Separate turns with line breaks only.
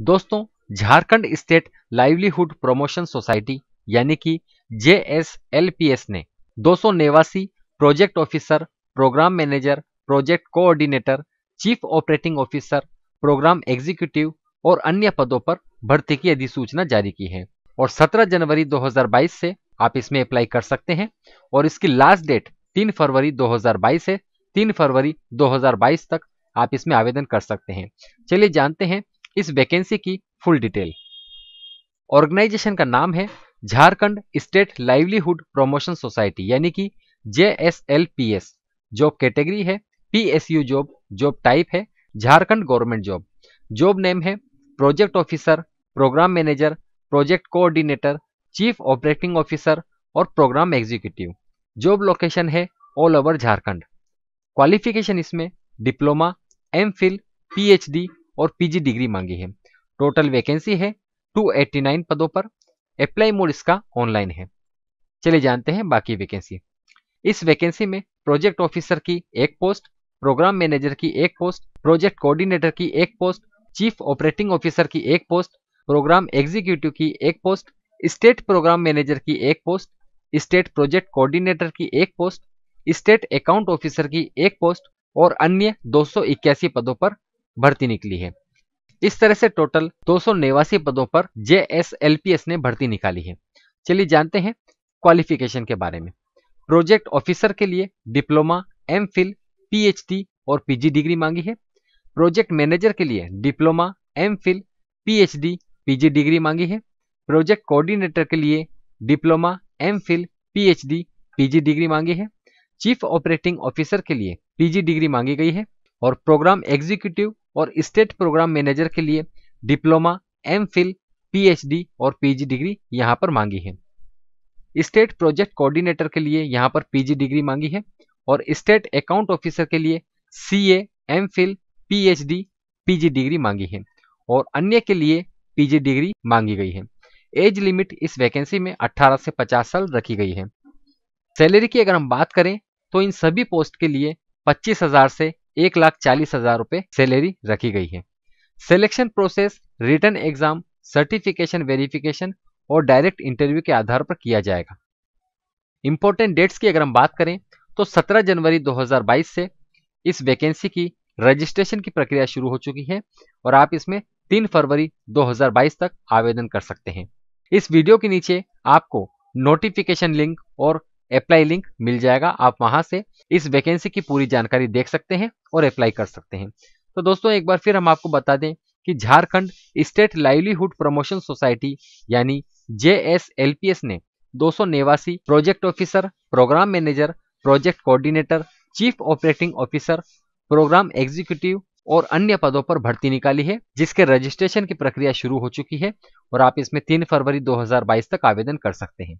दोस्तों Jharkhand state livelihood promotion society यानी कि जेएसएलपीएस ने दो project officer programme manager project coordinator chief operating officer programme executive और अन्य पदों पर भर्ती की अधिसूचना जारी की है और 17 जनवरी 2022 से आप इसमें अप्लाई कर सकते हैं और इसकी लास्ट डेट 3 फरवरी 2022 है 3 फरवरी 2022 तक आप इसमें आवेदन कर सकते हैं चलिए जानते हैं इस वैकेंसी की फुल डिटेल ऑर्गेनाइजेशन का नाम है Jharkhand state livelihood promotion society यानी कि J S L P S job category है पीएसयू जॉब जॉब टाइप है Jharkhand government job job name है project officer programme manager project coordinator chief operating officer और programme executive job location है all over Jharkhand qualification इसमें diploma M Phil P और PG degree मांगी है total vacancy है 289 पदों पर अप्लाई मोड इसका ऑनलाइन है चलिए जानते हैं बाकी वैकेंसी इस वैकेंसी में प्रोजेक्ट ऑफिसर की एक पोस्ट प्रोग्राम मैनेजर की एक पोस्ट प्रोजेक्ट कोऑर्डिनेटर की एक पोस्ट चीफ ऑपरेटिंग ऑफिसर की एक पोस्ट प्रोग्राम एग्जीक्यूटिव की एक पोस्ट स्टेट प्रोग्राम मैनेजर की एक पोस्ट स्टेट प्रोजेक्ट कोऑर्डिनेटर की एक पोस्ट स्टेट अकाउंट ऑफिसर की एक पोस्ट और अन्य दो पदों पर भर्ती निकली है इस तरह से टोटल दो पदों पर जे ने भर्ती निकाली है चलिए जानते हैं क्वालिफिकेशन के बारे में प्रोजेक्ट ऑफिसर के लिए डिप्लोमा एम फिल और पीजी डिग्री मांगी है प्रोजेक्ट मैनेजर के लिए diploma M Phil PhD PG degree मांगी है प्रोजेक्ट कोऑर्डिनेटर के लिए diploma M Phil PhD PG degree मांगी है चीफ ऑपरेटिंग ऑफिसर के लिए पीजी डिग्री मांगी गई है और प्रोग्राम एग्जीक्यूटिव और स्टेट प्रोग्राम मैनेजर के लिए डिप्लोमा एम फिल पीएचडी और पीजी डिग्री यहाँ पर मांगी है स्टेट प्रोजेक्ट कोऑर्डिनेटर के लिए यहाँ पर पीजी डिग्री मांगी है और स्टेट अकाउंट ऑफिसर के लिए C A M Phil P PG degree मांगी है और अन्य के लिए पीजी डिग्री मांगी गई है एज लिमिट इस वैकेंसी में 18 से 50 साल रखी गई है सैलरी की अगर हम बात करें तो इन सभी पोस्ट के लिए 25,000 से एक लाख चालीस हजार रुपए सैलरी रखी गई है selection process written exam certification verification और डायरेक्ट इंटरव्यू के आधार पर किया जाएगा इंपॉर्टेंट डेट्स की अगर हम बात करें तो 17 जनवरी 2022 से इस वैकेंसी की रजिस्ट्रेशन की प्रक्रिया शुरू हो चुकी है और आप इसमें 3 फरवरी 2022 तक आवेदन कर सकते हैं इस वीडियो के नीचे आपको नोटिफिकेशन लिंक और अप्लाई लिंक मिल जाएगा आप वहां से इस वैकेंसी की पूरी जानकारी देख सकते हैं और अप्लाई कर सकते हैं तो दोस्तों एक बार फिर हम आपको बता दें कि Jharkhand state livelihood promotion society यानी जे ने दो project officer programme manager project coordinator chief operating officer programme executive और अन्य पदों पर भर्ती निकाली है जिसके रजिस्ट्रेशन की प्रक्रिया शुरू हो चुकी है और आप इसमें 3 फरवरी 2022 तक आवेदन कर सकते हैं